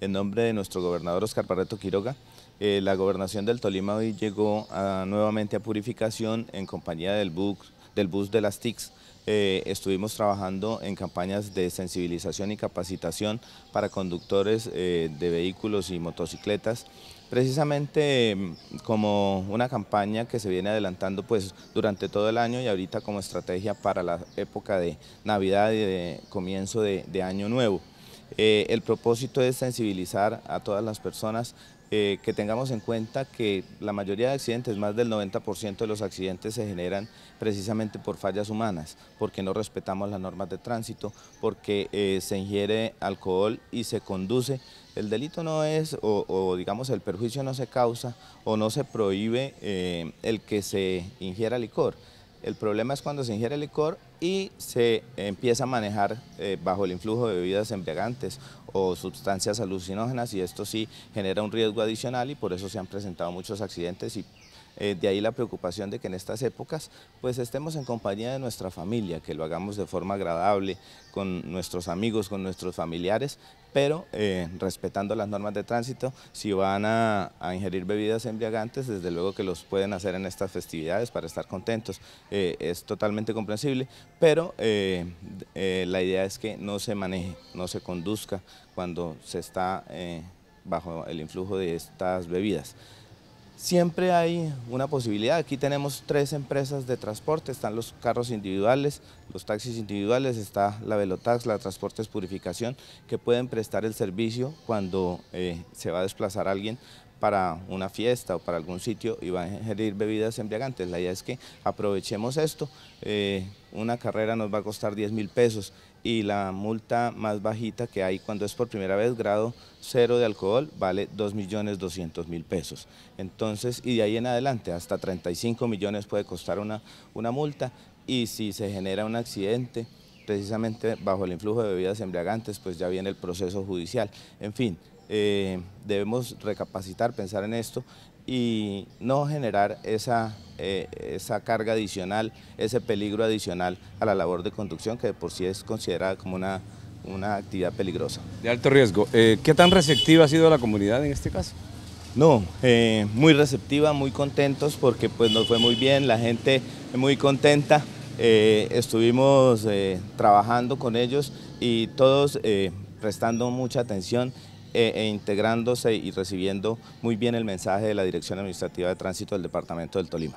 en nombre de nuestro gobernador Oscar Barreto Quiroga, eh, la gobernación del Tolima hoy llegó nuevamente a purificación en compañía del bus, del bus de las TICs. Eh, estuvimos trabajando en campañas de sensibilización y capacitación para conductores eh, de vehículos y motocicletas precisamente em, como una campaña que se viene adelantando pues durante todo el año y ahorita como estrategia para la época de Navidad y de comienzo de Año Nuevo. Eh, el propósito es sensibilizar a todas las personas eh, que tengamos en cuenta que la mayoría de accidentes, más del 90% de los accidentes se generan precisamente por fallas humanas, porque no respetamos las normas de tránsito, porque eh, se ingiere alcohol y se conduce. El delito no es, o, digamos el perjuicio no se causa, o no se prohíbe el que se ingiera licor. El problema es cuando se ingiere licor y se empieza a manejar eh, bajo el influjo de bebidas embriagantes o sustancias alucinógenas y esto sí genera un riesgo adicional y por eso se han presentado muchos accidentes y eh, de ahí la preocupación de que en estas épocas pues estemos en compañía de nuestra familia, que lo hagamos de forma agradable con nuestros amigos, con nuestros familiares, pero eh, respetando las normas de tránsito, si van a, ingerir bebidas embriagantes, desde luego que los pueden hacer en estas festividades para estar contentos, eh, es totalmente comprensible, pero la idea es que no se maneje, no se conduzca cuando se está bajo el influjo de estas bebidas. Siempre hay una posibilidad. Aquí tenemos tres empresas de transporte. Están los carros individuales, los taxis individuales, está la Velotax, la Transportes Purificación, que pueden prestar el servicio cuando eh, se va a desplazar alguien para una fiesta o para algún sitio y va a ingerir bebidas embriagantes. La idea es que aprovechemos esto. Eh, una carrera nos va a costar 10 mil pesos y la multa más bajita que hay cuando es por primera vez grado cero de alcohol vale 2.200.000 pesos. Entonces, y de ahí en adelante, hasta 35 millones puede costar una, una multa y si se genera un accidente, precisamente bajo el influjo de bebidas embriagantes, pues ya viene el proceso judicial. En fin, eh, debemos recapacitar, pensar en esto y no generar esa eh, esa carga adicional, ese peligro adicional a la labor de conducción que por sí es considerada como una, una actividad peligrosa. De alto riesgo. Eh, ¿Qué tan receptiva ha sido la comunidad en este caso? No, eh, muy receptiva, muy contentos porque pues nos fue muy bien, la gente muy contenta. estuvimos trabajando con ellos y todos prestando mucha atención e, e, integrándose y recibiendo muy bien el mensaje de la Dirección Administrativa de Tránsito del Departamento del Tolima.